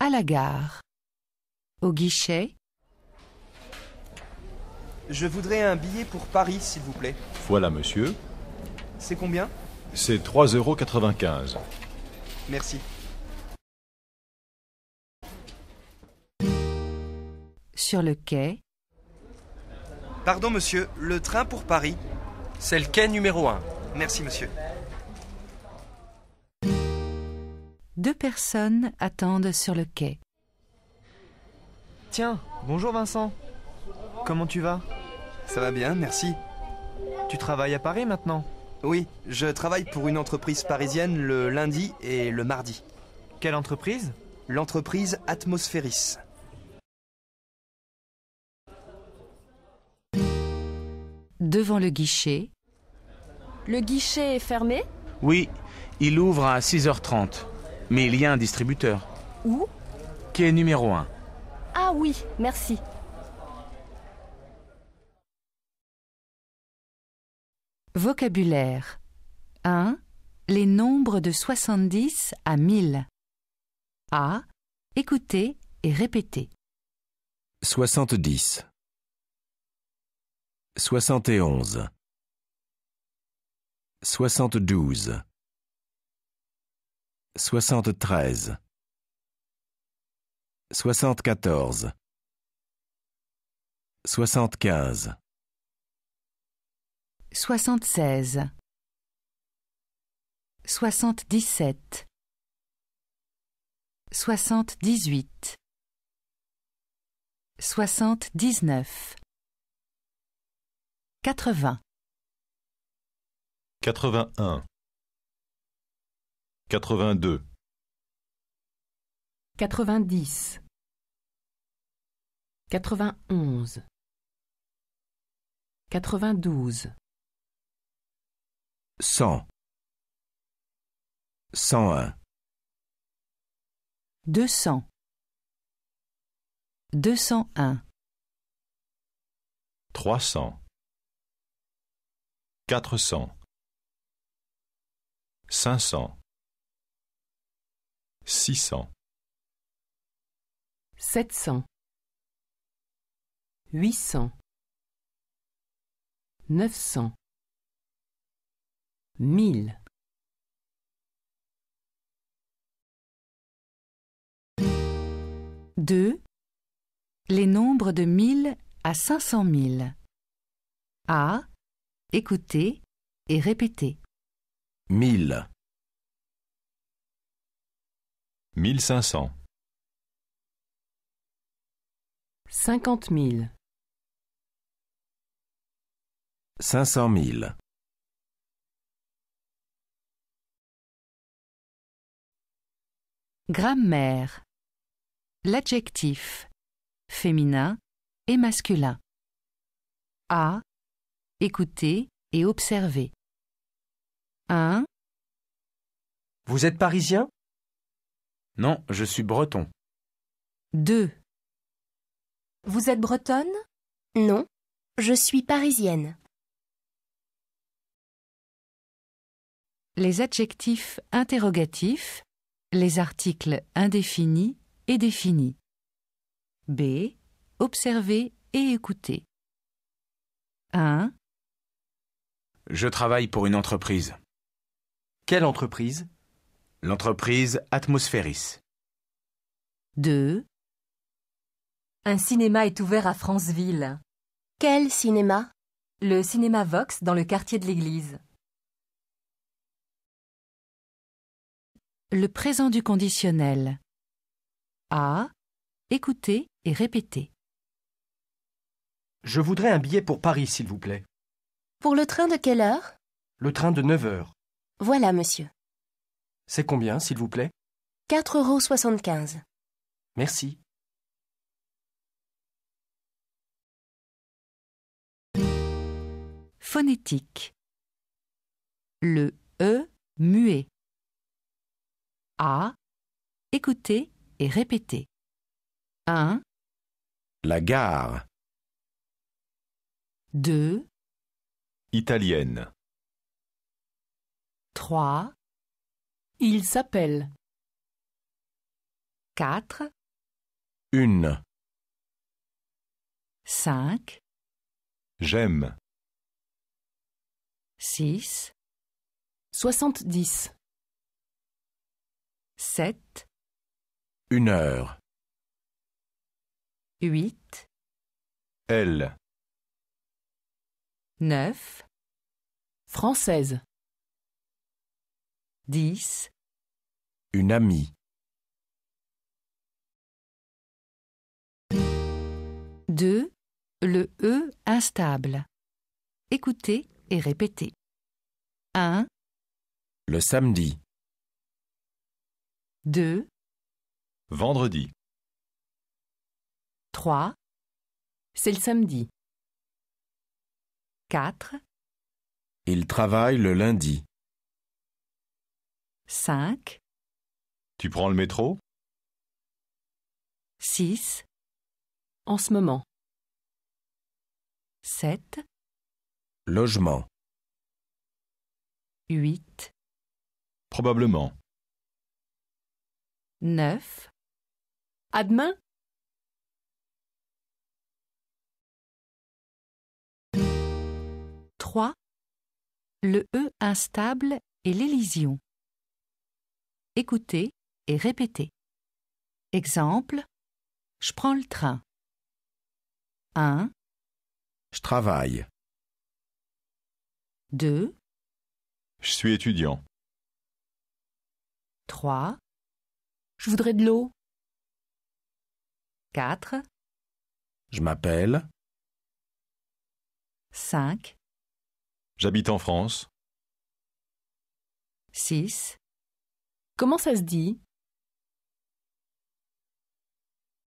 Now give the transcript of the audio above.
à la gare. Au guichet. Je voudrais un billet pour Paris, s'il vous plaît. Voilà, monsieur. C'est combien C'est 3,95 euros. Merci. Sur le quai. Pardon, monsieur, le train pour Paris. C'est le quai numéro 1. Merci, monsieur. deux personnes attendent sur le quai. Tiens, bonjour Vincent. Comment tu vas Ça va bien, merci. Tu travailles à Paris maintenant Oui, je travaille pour une entreprise parisienne le lundi et le mardi. Quelle entreprise L'entreprise Atmosphéris. Devant le guichet. Le guichet est fermé Oui, il ouvre à 6h30. Mais il y a un distributeur. Où Qui est numéro 1. Ah oui, merci. Vocabulaire 1. Les nombres de 70 à 1000. A. Écoutez et répétez. 70 71 72 soixante-treize, soixante-quatorze, soixante-quinze, soixante-seize, soixante-dix-sept, soixante-dix-huit, soixante-dix-neuf, quatre-vingts, quatre-vingt-un. 82 90 91 92 100 101 200 201 300 400 500 600, 700, 800, 900, 1000. 2. Les nombres de 1000 à 500 000. A. Écouter et répéter. 1000. 1500 50 000 500 000 Grammaire L'adjectif féminin et masculin A Écoutez et observez 1 Vous êtes parisien non, je suis breton. 2. Vous êtes bretonne Non, je suis parisienne. Les adjectifs interrogatifs, les articles indéfinis et définis. B. Observez et écoutez. 1. Je travaille pour une entreprise. Quelle entreprise L'entreprise Atmosphéris. 2. Un cinéma est ouvert à Franceville. Quel cinéma Le cinéma Vox dans le quartier de l'église. Le présent du conditionnel. A. Écoutez et répétez. Je voudrais un billet pour Paris, s'il vous plaît. Pour le train de quelle heure Le train de 9 heures. Voilà, monsieur. C'est combien, s'il vous plaît 4,75 euros. Merci. Phonétique. Le E muet. A. Écoutez et répétez. 1. La gare. 2. Italienne. 3. Il s'appelle. 4, Une. 5, J'aime. 6, 70. 7, Une heure. 8, Elle. 9, Française. 10. Une amie. 2. Le E instable. Écoutez et répétez. 1. Le samedi. 2. Vendredi. 3. C'est le samedi. 4. Il travaille le lundi. 5 Tu prends le métro 6 En ce moment 7 Logement 8 Probablement 9 À demain Le E instable et l'élision écoutez et répétez. Exemple Je prends le train. 1, Je travaille. 2, Je suis étudiant. 3, Je voudrais de l'eau. 4, Je m'appelle. 5, J'habite en France. 6, Comment ça se dit